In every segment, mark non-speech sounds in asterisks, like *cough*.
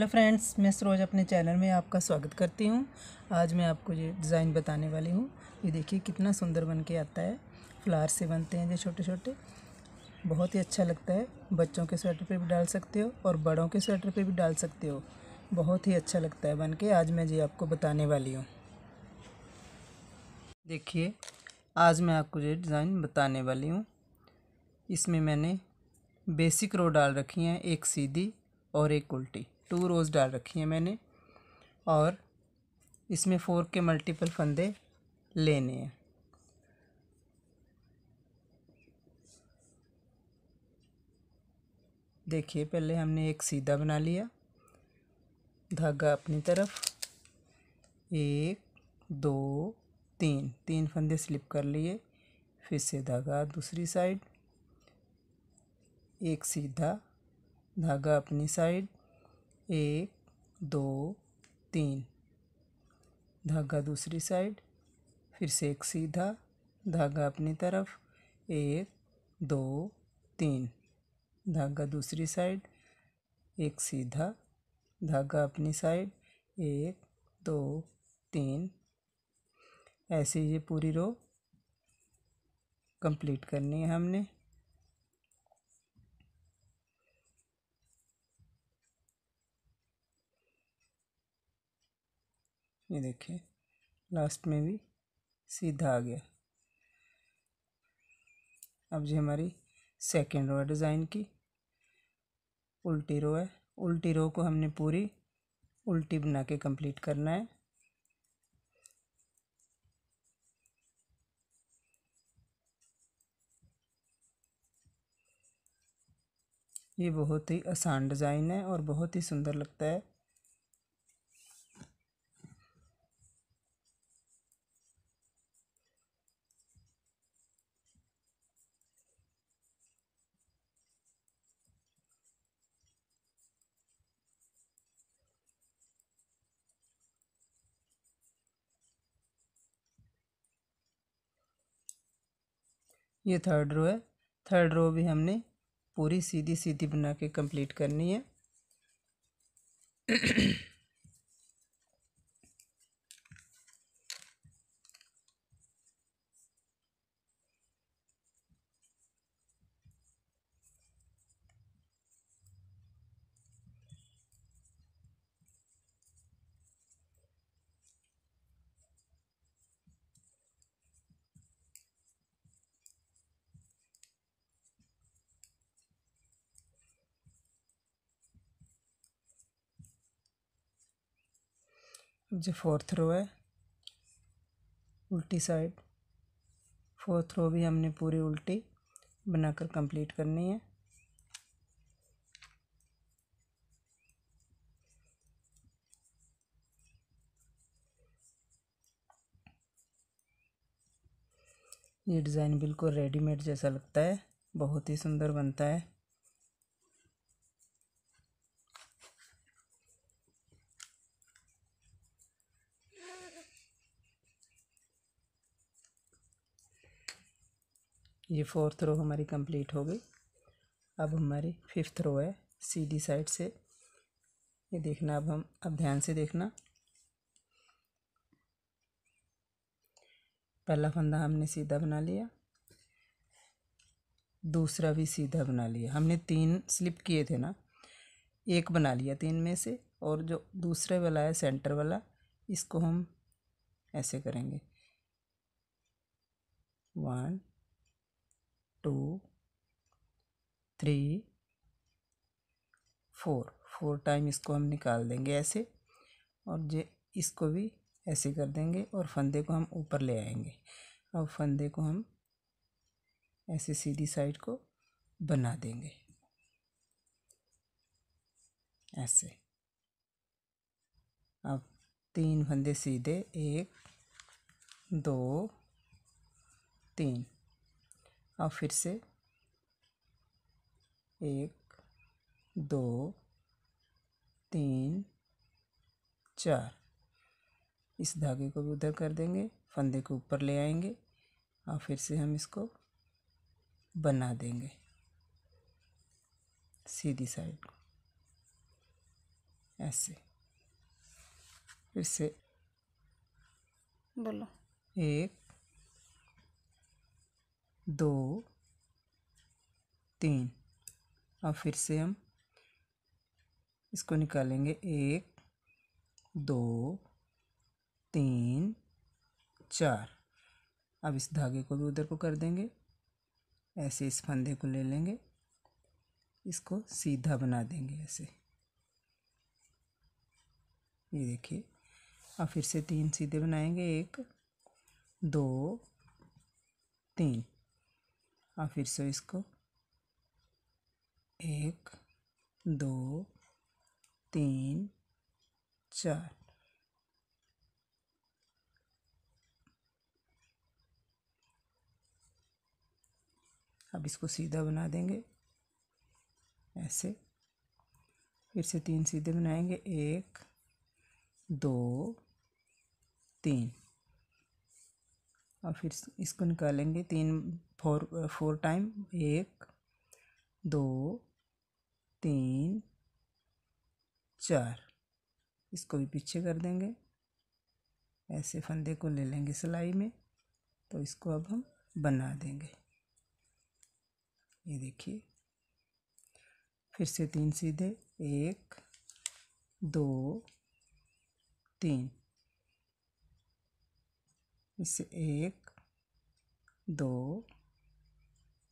hello friends मैं सरोज अपने channel में आपका स्वागत करती हूँ आज मैं आपको ये डिज़ाइन बताने वाली हूँ ये देखिए कितना सुंदर बन के आता है फ्लावर से बनते हैं ये छोटे छोटे बहुत ही अच्छा लगता है बच्चों के स्वेटर पे भी डाल सकते हो और बड़ों के स्वेटर पे भी डाल सकते हो बहुत ही अच्छा लगता है बन के आज मैं ये आपको बताने वाली हूँ देखिए आज मैं आपको ये डिज़ाइन बताने वाली हूँ इसमें मैंने बेसिक रो डाल रखी हैं एक सीधी और एक उल्टी टू रोज़ डाल रखी हैं मैंने और इसमें फ़ोर के मल्टीपल फंदे लेने हैं देखिए पहले हमने एक सीधा बना लिया धागा अपनी तरफ एक दो तीन तीन फंदे स्लिप कर लिए फिर से धागा दूसरी साइड एक सीधा धागा अपनी साइड एक दो तीन धागा दूसरी साइड फिर से एक सीधा धागा अपनी तरफ एक दो तीन धागा दूसरी साइड एक सीधा धागा अपनी साइड एक दो तीन ऐसे ये पूरी रो कंप्लीट करनी है हमने ये देखिए लास्ट में भी सीधा आ गया अब जी हमारी सेकेंड रो है डिज़ाइन की उल्टी रो है उल्टी रो को हमने पूरी उल्टी बना के कंप्लीट करना है ये बहुत ही आसान डिज़ाइन है और बहुत ही सुंदर लगता है ये थर्ड रो है थर्ड रो भी हमने पूरी सीधी सीधी बना के कंप्लीट करनी है *clears throat* जो फोर्थ रो है उल्टी साइड फोर्थ रो भी हमने पूरी उल्टी बनाकर कंप्लीट करनी है ये डिज़ाइन बिल्कुल रेडीमेड जैसा लगता है बहुत ही सुंदर बनता है ये फोर्थ रो हमारी कंप्लीट हो गई अब हमारी फिफ्थ रो है सीधी साइड से ये देखना अब हम अब ध्यान से देखना पहला फंदा हमने सीधा बना लिया दूसरा भी सीधा बना लिया हमने तीन स्लिप किए थे ना एक बना लिया तीन में से और जो दूसरे वाला है सेंटर वाला इसको हम ऐसे करेंगे one two three four four time इसको हम निकाल देंगे ऐसे और जे इसको भी ऐसे कर देंगे और फंदे को हम ऊपर ले आएंगे अब फंदे को हम ऐसे सीधी साइड को बना देंगे ऐसे अब तीन फंदे सीधे एक दो तीन अब फिर से एक दो तीन चार इस धागे को भी उधर कर देंगे फंदे को ऊपर ले आएंगे और फिर से हम इसको बना देंगे सीधी साइड को ऐसे फिर से बोलो एक दो तीन और फिर से हम इसको निकालेंगे एक दो तीन चार अब इस धागे को भी उधर को कर देंगे ऐसे इस फंदे को ले लेंगे इसको सीधा बना देंगे ऐसे ये देखिए अब फिर से तीन सीधे बनाएंगे एक दो तीन और फिर से इसको एक दो तीन चार अब इसको सीधा बना देंगे ऐसे फिर से तीन सीधे बनाएंगे एक दो तीन और फिर इसको निकालेंगे तीन फोर फोर टाइम एक दो तीन चार इसको भी पीछे कर देंगे ऐसे फंदे को ले लेंगे सिलाई में तो इसको अब हम बना देंगे ये देखिए फिर से तीन सीधे एक दो तीन इससे एक दो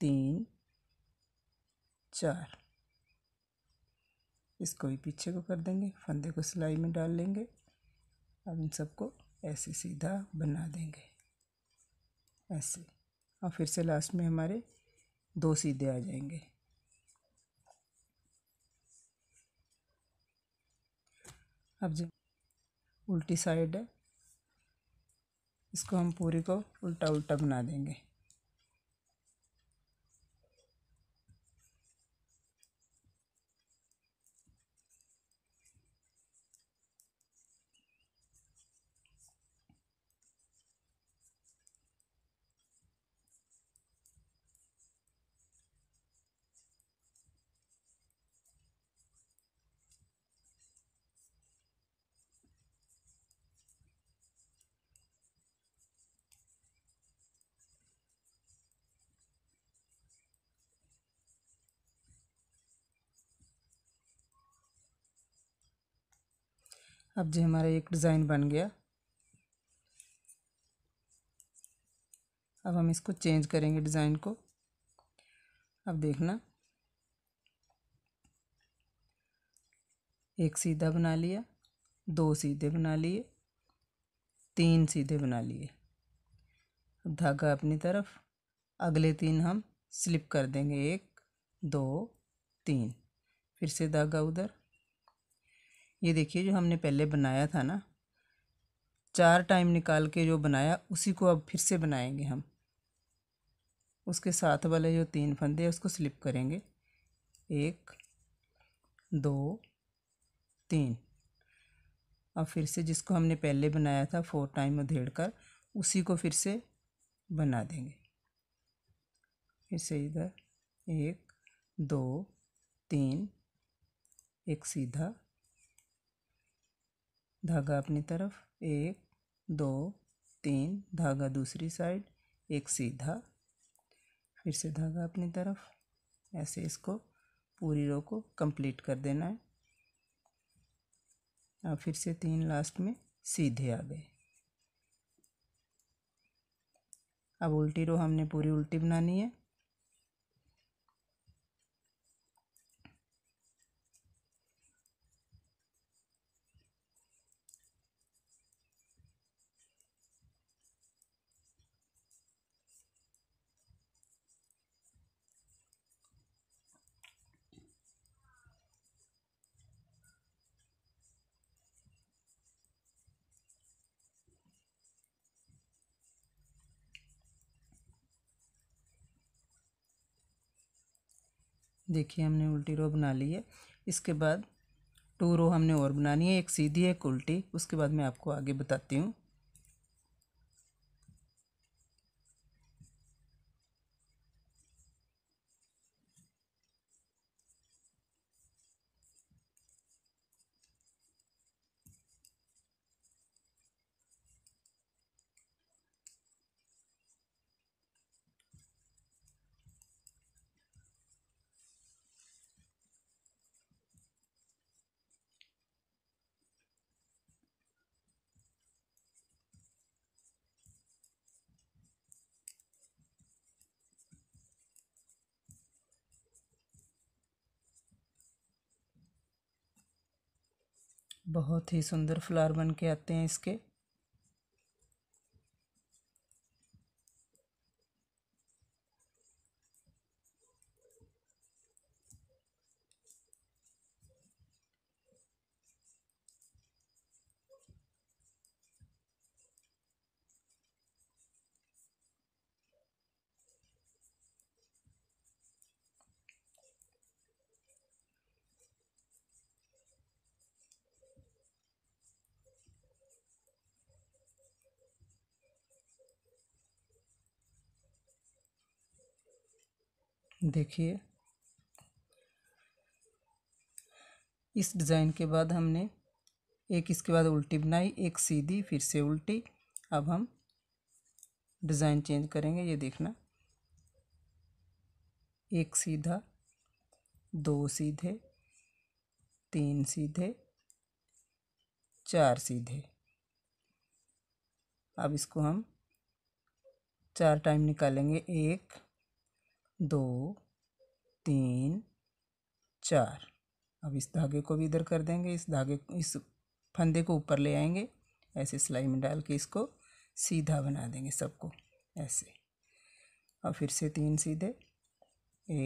तीन चार इसको भी पीछे को कर देंगे फंदे को सिलाई में डाल लेंगे अब इन सबको ऐसे सीधा बना देंगे ऐसे और फिर से लास्ट में हमारे दो सीधे आ जाएंगे अब जब उल्टी साइड है इसको हम पूरी को उल्टा उल्टा बना देंगे अब जो हमारा एक डिज़ाइन बन गया अब हम इसको चेंज करेंगे डिज़ाइन को अब देखना एक सीधा बना लिया दो सीधे बना लिए तीन सीधे बना लिए अब धागा अपनी तरफ अगले तीन हम स्लिप कर देंगे एक दो तीन फिर से धागा उधर ये देखिए जो हमने पहले बनाया था ना चार टाइम निकाल के जो बनाया उसी को अब फिर से बनाएंगे हम उसके साथ वाले जो तीन फंदे हैं उसको स्लिप करेंगे एक दो तीन अब फिर से जिसको हमने पहले बनाया था फोर टाइम उधेड़ कर उसी को फिर से बना देंगे फिर से इधर एक दो तीन एक सीधा धागा अपनी तरफ एक दो तीन धागा दूसरी साइड एक सीधा फिर से धागा अपनी तरफ ऐसे इसको पूरी रो को कंप्लीट कर देना है अब फिर से तीन लास्ट में सीधे आ गए अब उल्टी रो हमने पूरी उल्टी बनानी है देखिए हमने उल्टी रो बना ली है इसके बाद टू रो हमने और बनानी है एक सीधी एक उल्टी उसके बाद मैं आपको आगे बताती हूँ बहुत ही सुंदर फ्लावर बन के आते हैं इसके देखिए इस डिज़ाइन के बाद हमने एक इसके बाद उल्टी बनाई एक सीधी फिर से उल्टी अब हम डिज़ाइन चेंज करेंगे ये देखना एक सीधा दो सीधे तीन सीधे चार सीधे अब इसको हम चार टाइम निकालेंगे एक दो तीन चार अब इस धागे को भी इधर कर देंगे इस धागे इस फंदे को ऊपर ले आएंगे ऐसे सिलाई में डाल के इसको सीधा बना देंगे सबको ऐसे और फिर से तीन सीधे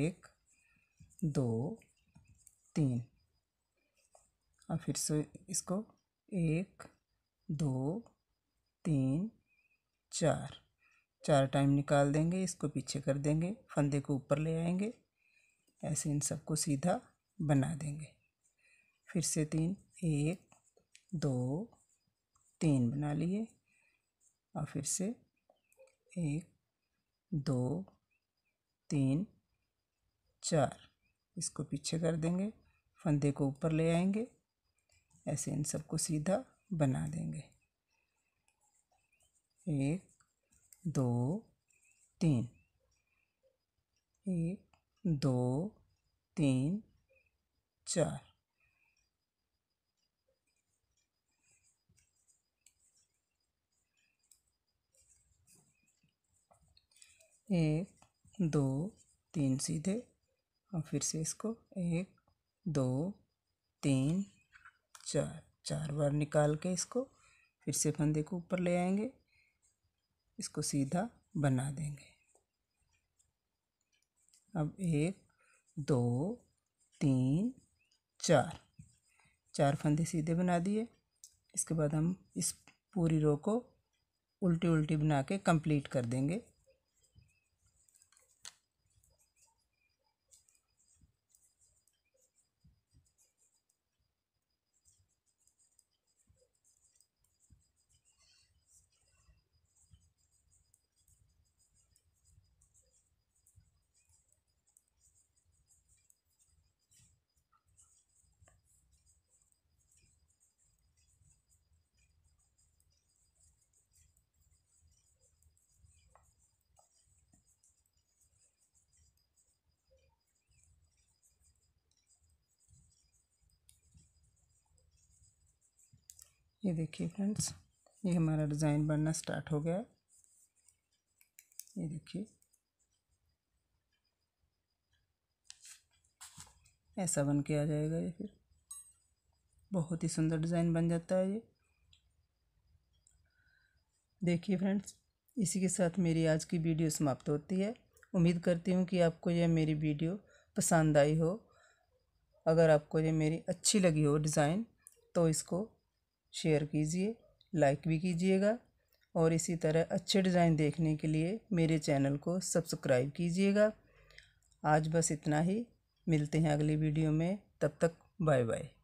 एक दो तीन और फिर से इसको एक दो तीन चार चार टाइम निकाल देंगे इसको पीछे कर देंगे फंदे को ऊपर ले आएंगे ऐसे इन सबको सीधा बना देंगे फिर से तीन एक दो तीन बना लिए और फिर से एक दो तीन चार इसको पीछे कर देंगे फंदे को ऊपर ले आएंगे ऐसे इन सबको सीधा बना देंगे एक दो तीन एक दो तीन चार एक दो तीन सीधे और फिर से इसको एक दो तीन चार चार बार निकाल के इसको फिर से फंदे को ऊपर ले आएंगे इसको सीधा बना देंगे अब एक दो तीन चार चार फंदे सीधे बना दिए इसके बाद हम इस पूरी रो को उल्टी उल्टी बना के कंप्लीट कर देंगे ये देखिए फ्रेंड्स ये हमारा डिज़ाइन बनना स्टार्ट हो गया है ये देखिए ऐसा बन के आ जाएगा ये फिर बहुत ही सुंदर डिज़ाइन बन जाता है ये देखिए फ्रेंड्स इसी के साथ मेरी आज की वीडियो समाप्त होती है उम्मीद करती हूँ कि आपको यह मेरी वीडियो पसंद आई हो अगर आपको ये मेरी अच्छी लगी हो डिज़ाइन तो इसको शेयर कीजिए लाइक भी कीजिएगा और इसी तरह अच्छे डिज़ाइन देखने के लिए मेरे चैनल को सब्सक्राइब कीजिएगा आज बस इतना ही मिलते हैं अगली वीडियो में तब तक बाय बाय